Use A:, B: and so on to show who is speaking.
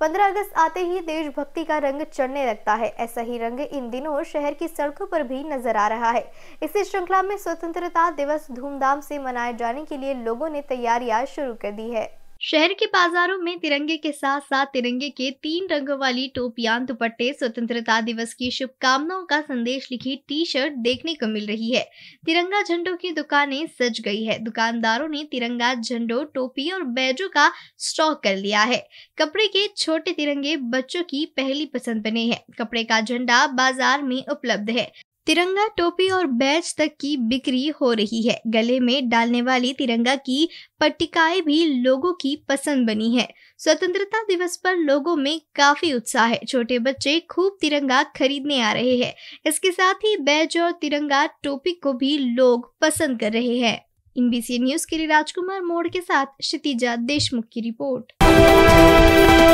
A: 15 अगस्त आते ही देशभक्ति का रंग चढ़ने लगता है ऐसा ही रंग इन दिनों शहर की सड़कों पर भी नजर आ रहा है इसी श्रृंखला में स्वतंत्रता दिवस धूमधाम से मनाए जाने के लिए लोगों ने तैयारियां शुरू कर दी है शहर के बाजारों में तिरंगे के साथ साथ तिरंगे के तीन रंगों वाली टोपियां दुपट्टे स्वतंत्रता दिवस की शुभकामनाओं का संदेश लिखी टी शर्ट देखने को मिल रही है तिरंगा झंडों की दुकानें सज गई है दुकानदारों ने तिरंगा झंडो टोपी और बैजों का स्टॉक कर लिया है कपड़े के छोटे तिरंगे बच्चों की पहली पसंद बने हैं कपड़े का झंडा बाजार में उपलब्ध है तिरंगा टोपी और बैच तक की बिक्री हो रही है गले में डालने वाली तिरंगा की पट्टिकाएं भी लोगों की पसंद बनी है स्वतंत्रता दिवस पर लोगों में काफी उत्साह है छोटे बच्चे खूब तिरंगा खरीदने आ रहे हैं इसके साथ ही बैच और तिरंगा टोपी को भी लोग पसंद कर रहे हैं इनबीसी न्यूज के लिए राजकुमार मोड़ के साथ क्षितिजा देशमुख की रिपोर्ट